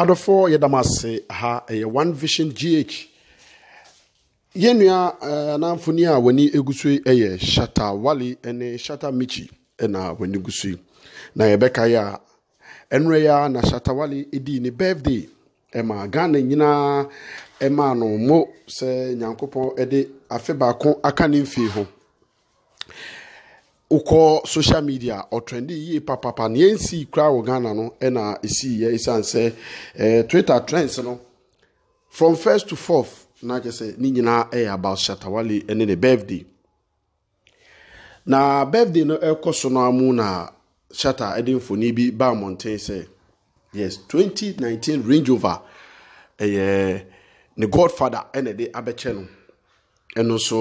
adɔfoɔ yɛdam ase ha ɛyɛ one vision gh yɛn nua eh, a w'ani egu so yɛ shata wali ne shata michi na w'ani gu so na yɛbɛka yɛ a ɛnura yɛ a na shata wali di ne birthday ma ghana nyinaa ɛma no mo sɛ nyankopɔn de afe baako aka ne mfe ho. wokɔ social media ɔtrɛnde yie papapa na yɛnsii koraa wɔ ghana no ɛna ɛsiiɛ ɛsiane sɛ eh, twitter trends no from first to fourth na kyɛ sɛ ne nyinaa ɛyɛ about shatawale ɛne ne birthday na birthday no ɛkɔ so no amu na shata ɛde mfoni bi baa mmɔnten sɛ yes 2019 range over ɛyɛ ne godfather ɛna ɛde abɛkyɛ no ɛno nso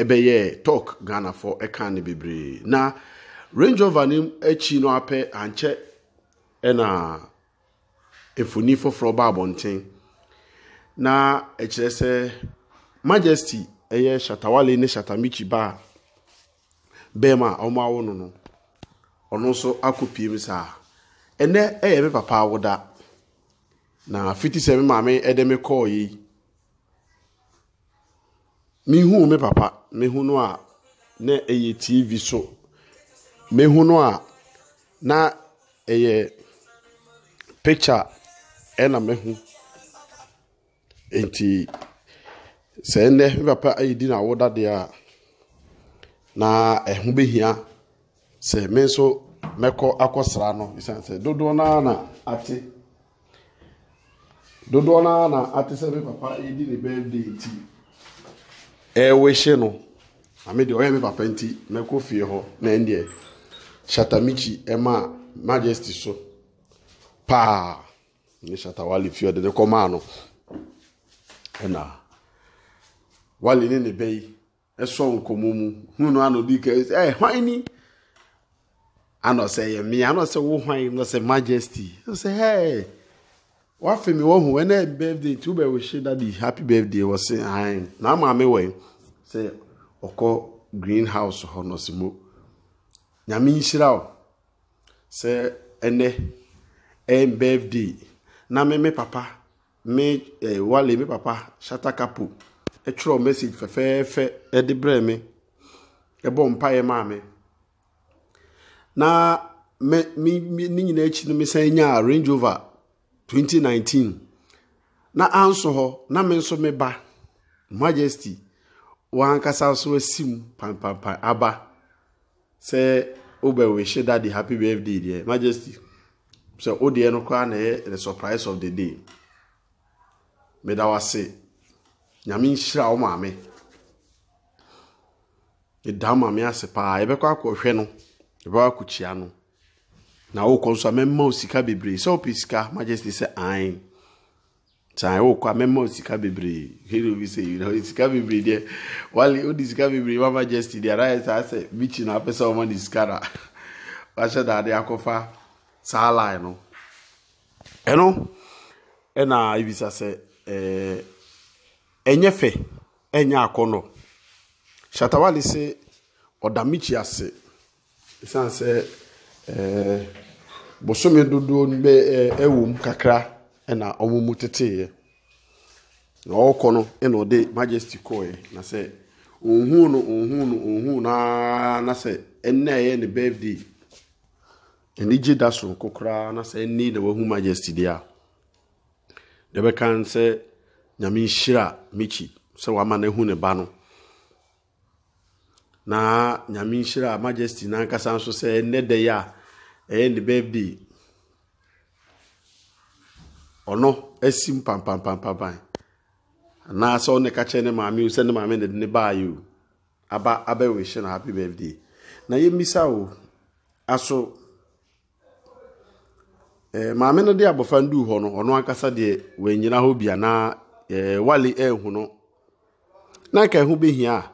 ɛbɛyɛ talk ghanafoɔ ɛka ne bebree na range rover no akyi no apɛ ankyɛ ɛna mfoni foforɔ ba abɔnten na ɛkyerɛ sɛ majesty ɛyɛ shatawale ne shatamichi ba bɛrima a ɔmo awo no no ɔno nso akɔ piem saa ɛnɛ ɛyɛ me papa awoda na fiti sɛ me maame ɛde me kɔɔ yi. mehu me papa mehu no a na ɛyɛ tv so mehu no a na ɛyɛ picture ɛna mehu nti sɛ ɛnɛ me papa ayɛ di na awoda deɛ a na ɛho bɛhia sɛ me nso mɛkɔ akɔsra no ɛsiane sɛ dodoɔ no na ate dodoɔ no na ate sɛ me papa yɛdi ne birthday nti ɛwehye no ame deɛ ɔyɛ me papa nti mɛkɔ fie hɔ na ɛndeɛ shatamikyi ɛma so paa ne shata wale fie ɔde ne kɔmaa no ɛna wale ne ne bɛ ɛsɔ nkɔmɔ mu hunu no ano di ka ni ano sɛ yɛ mmea ano sɛ wo hwan sɛ majesty hɛɛ. wafe mi wɔn ho wɔn na birthday tu bɛ wɔ hyɛ dadi happy birthday wɔ se han na maame wɔ sɛ ɔkɔ green house hɔ na ɔsi nyame nhyira o sɛ ɛnɛ na me papa me ɛɛ eh, wale me papa shata kapo e ɛtwerɛ message fɛfɛɛfɛ ɛde e brɛ mi ɛbɔ mpaeɛ maame na me me ne nyinaa e no me sɛn 2019 na anso hɔ na me nso meba majesty wankasa nso asi mu pampampa aba sɛ wobɛwehye dade happy birthday deɛ majesty sɛ deɛ no koraa na yɛ the surprise of the day meda wase nyame nhyira wo maame ɛda maame ase paa yɛbɛkɔ akɔhwɛ no yɛbɛkɔ akɔkyia no na wokɔ nso a mɛma wo sika bebree sɛ wopɛ sika majesty sɛ an saa wokɔ a mɛma wo sika bebree hɛnobi sɛ yina sika bebree deɛ wale wode sika bebree ma majesty deɛ arayɛ saa sɛ bikyi na apɛ sɛ woma ne sika na wahyɛ daade akɔfa saa line no ɛno ɛna ebisa sɛ ɛɛ ɛnyɛ fɛ ɛnyɛ akɔnɔ shatawale sɛ ɔda mikyi ase ɛsan sɛ Eh, bosome dodoɔ eh, no bɛ ɛwɔ mu kakra ɛna mu teteeɛ na ɔrekɔ no ɛna ɔde majesty na sɛ ohun no ohun no na sɛ ɛnna ɛyɛ ne birthday anigye da so na sɛ na majesty deɛ a deɛ bɛka n sɛ nyame nhyira sɛ wama na ne ba no na nyame nhyira majesty nankasa nso sɛ ɛnɛ dɛ yɛ a ɛyɛ ne birthday ɔno asi mpampampampaban anaasɛ ɔne ka kyerɛ ne maame o sɛ ne maame ne de ne baayɛ o aba abɛwehyɛ no happy birthday na yɛmmisa o aso ɛɛ eh, maame no de abɔfra no duu hɔ no ɔno ankasa deɛ wɔanyina hɔ bi anaa ɛɛ eh, wale ɛɛhu no na nka ɛho bɛhia a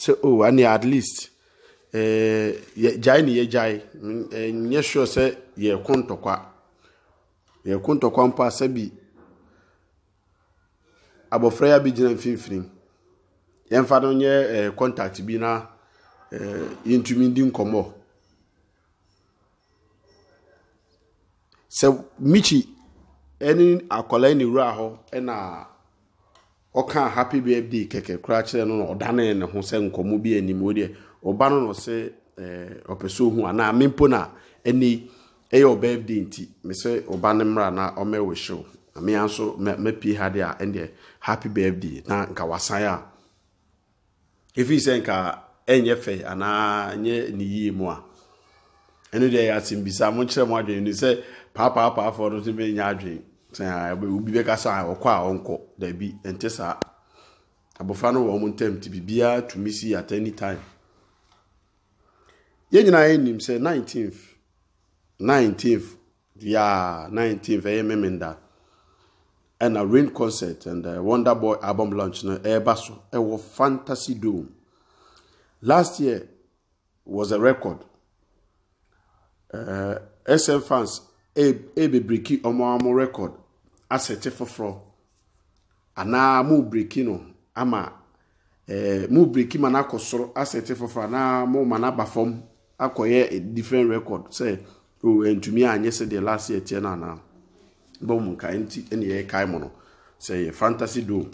sɛ o oh, ane at least Eh, gyae ne yɛgyae eh, nyɛ sure sɛ yɛko ntɔkwa yɛko ntɔkwa mpo a sɛbi abɔfra yi a bi gyina mfimfini yɛmfa no nyɛ eh, contact bi na yɛntumi di nkɔmɔ. sɛ michi ɛne akwadaa ne wura hɔ ɛna ɔka happy birthday kɛkɛ koraa kyerɛ no na ɔdanee ne ho sɛ nkɔmɔ bi anim o deɛ ɔba no no sị ɔpɛ sɛ ohu anaa mempo na ɛni ɛyɛ ɔbaa de nti mesɛ ɔba no mmra na ɔmɛwɔ hyew na mea nso mɛpie ha deɛ a hapi happy birthday na nka wasan a efi sị nka ɛnyɛ fɛ anaa nyɛ ne yie mu a ɛno deɛ yɛ asɛm bisa mo kyerɛ mo adwene no sɛ paapaapaafo no so bɛnya adwene sɛ obi bɛka sɛ ɔkɔ a ɔnkɔ daabi ɛnte saa abɔfra no wɔ mo ntam nti biribiara tumi si at any time yɛn nyinaa yɛnim sɛ 19th nineteenth. th yeah 19th ɛyɛ memenda rain concert and uh, wonder boy album launch no ɛreba so ɛwɔ fantasy dome last year was a record uh, sm fans ɛbɛbreki ɔmo ɔmo record asɛte foforɔ anaa mo breki no ama ɛɛ mo breki ma n'akɔ soro asɛte foforɔ anaa mo ma n'aba fam. akɔyɛ a different record sɛ o ntumi anyɛ sɛ deɛ last year tiɛ nana bɔ mu nkae nti ɛna yɛ kae mu no sɛ yɛ fantasy dome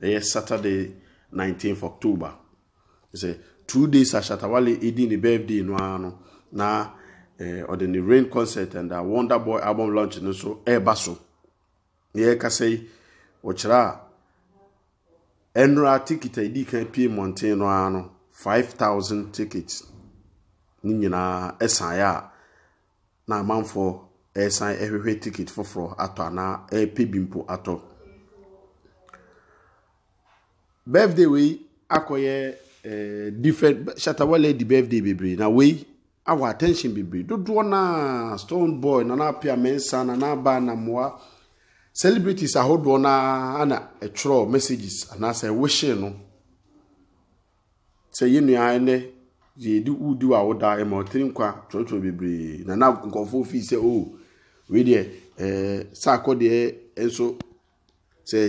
ɛyɛ saturday nineteenth october sɛ two days ahyatawale edi ne birthday no ara no na ɛɛ ɔde ne rain concert and a wonder boy album launch no so ɛɛba so yɛ kasa yi wɔkyerɛ a ɛnura tikita edi kan pie mmɔnten no ara no five thousand tickets. ne nyinaa ɛsan a na amanfoɔ ɛsan ɛhwehwɛ ticket foforɔ atɔ anaa ɛɛpɛ bi mpo atɔ birthday wei akɔyɛ ɛɛ different shatawale di birthday bebree na wei awɔ attention bebree dodoɔ naa stone boy nana apia mensa nana aba namoa celebrities ahodoɔ naa ana ɛtwerɛ messages anaasɛ ɛwɔhyɛ no sɛ yɛ nua ne. yɛdi wudi wɔ a woda ma ɔtiri nkwa twerɛtwerɛ bebree na na nkɔfoɔ fii sɛ o oh, wei deɛ ɛɛ saakɔ deɛ nso sɛ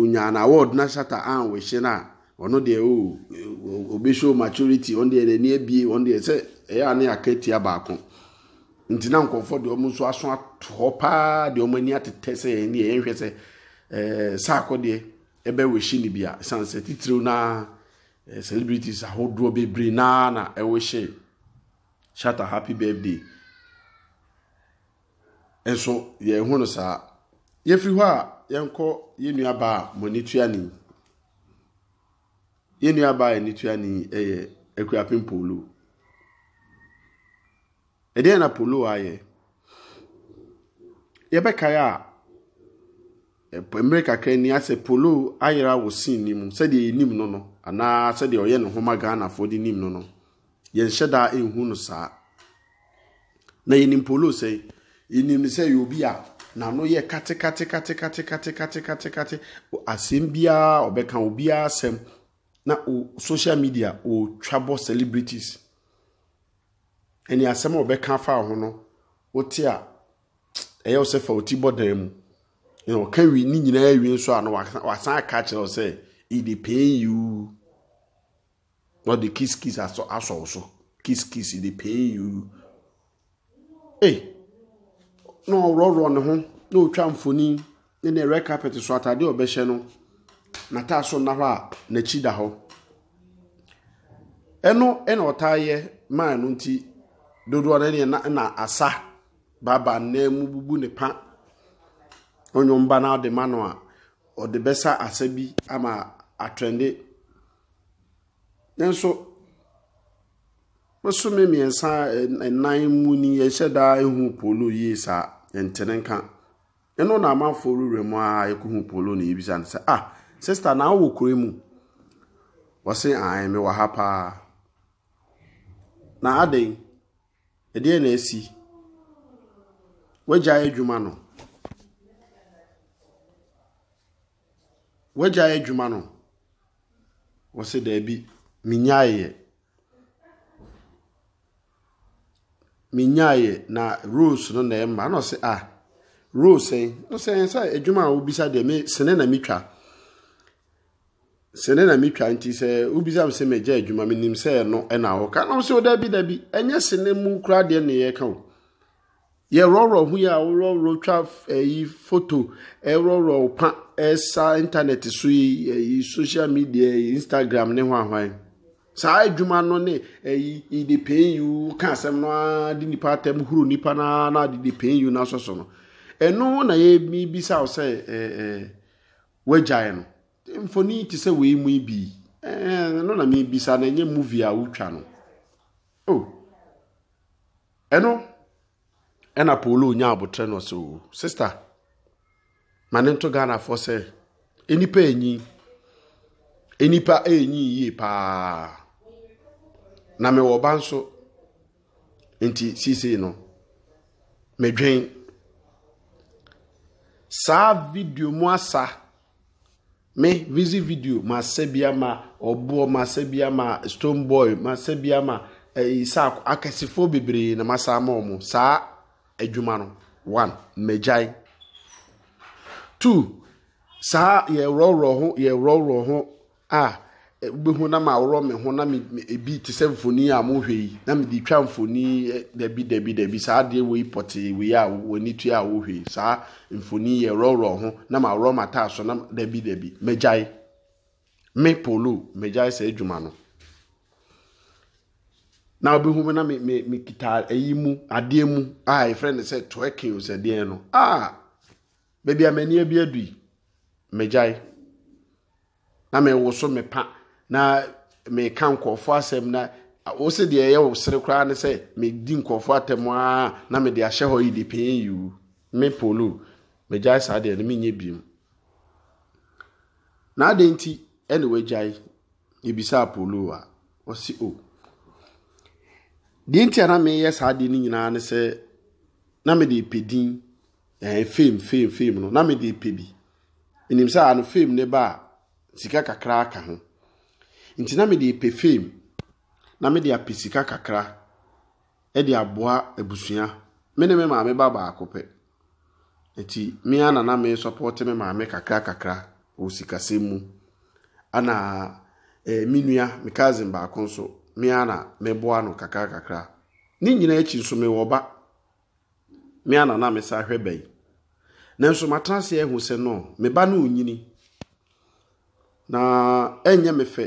onyaa na awɔɔd na shata an wɔhyɛ na ɔno deɛ oh, o obeso maturity ɔno deɛ n'ani abie ɔno deɛ sɛ ɛyɛ a ne aka tia baako nti na nkɔfoɔ deɛ ɔmo nso aso ato hɔ paa deɛ ɔmo ani atetɛ sɛ yɛn ne yɛn hwɛ sɛ ɛɛ saakɔ deɛ ɛbɛ wɔhyɛ ne bia san sɛ titiriw naa. Eh, celebrities ahodoɔ bebree naa na ɛwɔ hyɛ shatter happy birthday nso yɛn ho no saa yɛfiri hɔ a yɛnkɔ yɛn nua baa mo ani tua ni yɛn nua baa ani tua ni ɛyɛ akuapem polo ɛdeɛn na polo ayɛ yɛbɛkae a mmerɛ eh, kakra ni asɛ polo ayara wɔ sin ni mu sɛdeɛ yɛnim no no. anaa sɛdeɛ ɔyɛ ne homa ghanafoɔ de nim no no yɛnhyɛ daa ɛnhu no saa na yɛnim polo sɛ yɛnim sɛ yɛ obi a n'ano yɛ katekatekatekatekatekate asɛm biara ɔbɛka obiara asɛm na social media ɔtwa bɔ celebrities ọ dị kis kis asọ ụsụ kis kis dị pee ya uru ee na ọrụ ọrụ ọnụ hụ na otwa mfoni na ere kapet so atade ọbɛhyɛ no na taa so nna hɔ a n'akyi da hɔ ɛno ɛna ɔtaa yɛ maa no nti dodo no ɛna na asa baaba nan mu bubu ne pa mba na ɔde ma no a ɔde bɛsa asa bi ama atwɛnde. nso bosome mmiɛnsa nnan eh, mu ni yɛhyɛ daa ehu polo yie saa ntene nka ɛno na amanfoɔ rewura mu a yɛkohu polo na yɛbisa no sɛ ah sista na awɔ kure mu wɔse an me wɔ ha paa na adan ɛdeɛ na asi wagya adwuma no wagya adwuma no wɔse daabi minyaye minyaye na rules no na ɛma na ɔsɛ a ah, rules yi no sɛ nsa adwuma a wobisa deɛ me sene na metwa sene na metwa nti sɛ wobisa me sɛ megya adwuma menim sɛ ɛno ɛna wɔka na sɛ dabi dabi ɛnyɛ sene mu koraa deɛ ne yɛka wo yɛworɔworɔ ho yi a worɔworɔ twa ɛyi eh, foto ɛworɔworɔ pa ɛsa internet so yi ɛyi eh, midia media instagram ne ho ahwan saa adwuma no ne ɛyi eh, idepenyu ka asɛm no ara nipa huru nipa na na de na asɔsɔ no ɛno na yɛmi bisa wo sɛ ɛɛ eh, eh, wagyae no mfoni te sɛ wei mu bi ɛɛ ɛno na mi bisa na ɛnyɛ a wotwa no abotire sista ma ne nto ghana enipa enyi. enipa enyi yie paa na mewɔ ba nso nti sisei no medwen saa video mu asa me visit video ma asa bi ama ɔboɔ ma asa bi ama stone boy ma asa bi ama ɛyi eh, saa akɛsefoɔ bebree na ma asa ama wɔn saa adwuma no one mmegyae two saa yɛ rɔrɔ ho yɛ rɔrɔ ho. a eh, wobɛhu na ma aworɔ me ho na ebi te sɛ mfoni a mohwɛ yi na mede twa mfoni eh, dabi dabi dabi saa adeɛ wei pɔtee wei a w'ani tua a wohwɛ yi saa mfoni yɛ rɔrɔ ho na ma aworɔ ma taa so na dabi dabi mɛgyae me polo mɛgyae saa adwuma no na wobɛhu me na me ayi mu adeɛ mu a yɛfrɛ no sɛ twerking sɛ deɛ no a baabi a m'ani abi adu yi mɛgyae na mewoso mepa na meka nkɔɔfoɔ asɛm na wo sɛ deɛ ɛyɛ wo sere koraa ne sɛ medi nkɔɔfoɔ atɛm a na mede ahyɛ hɔ yi de pɛɛ yiwu me polo megyae saa deɛ no menyɛ biom na adɛn nti ɛne wagyae ebisaa polo a ɔsi o deɛ nti a na meyɛ saa deɛ no nyinaa ne sɛ na mede pɛ din ɛɛ fam fem fem no na mede pɛ bi menim sɛ ano fam ne ba a sika kakra ka ho nti na mede pɛ fam na mede apɛ sika kakra de aboa abusua me ne me maame ba baako pɛ nti mea na na me sɔpɔɔte me maame kakra kakra wɔ sikasɛm mu ana eh, me nua me cousin baako nso mea na meboa no kakra kakra ne nyinaa akyi nso mewɔ ba mea na na mesa hwɛ bɛn nanso matena ase sɛ no me ba no onyini na ɛnyɛ me fɛ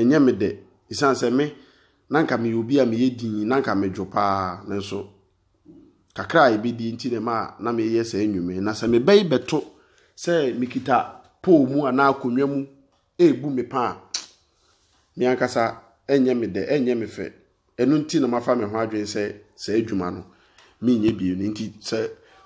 ɛnyɛ me dɛ ɛsiane sɛ me na nka meyɛ obi a meyɛ din na nka medwo paa nanso kakra a e ɛbɛdi nti ne ma a na meyɛ saa nnwuma na se me yi bɛto sɛ mekita pole mu anaa akonnwa mu ɛrebu me pa a me ankasa ɛnyɛ me dɛ ɛnyɛ me fɛ ɛno nti na mafa me ho adwen sɛ saa e adwuma no menyɛ nye no nti sɛ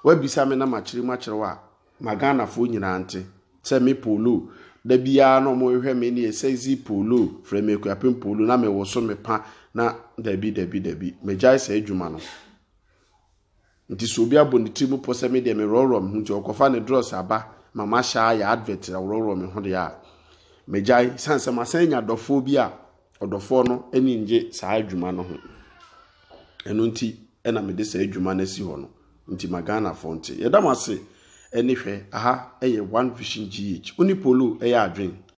woabisa me na ma mu ma wo a ma ghanafoɔ nyinaa sɛ me polo da biara na ɔmo hwɛ me ne sɛ zi polo frɛ me akuapem polo na mewɔ so me pa na dabi dabi dabi megyae sɛ adwuma no nti so obi abɔ ne tiri mu pɔ sɛ me deɛ merɔrɔ me ho nti ọkọfa ne drɔs aba mama hyɛ ayɛ advert aworɔworɔ me ho deɛ a megyae san sɛ masan nya dɔfoɔ bi a ɔdɔfoɔ no ani ngye saa adwuma no ho ɛno nti ɛna mede saa adwuma no asi hɔ no nti ma ghanafoɔ nti yɛda mo ase ɛne hwɛ aha ɛyɛ one vision gh onipolo ɛyɛ adwen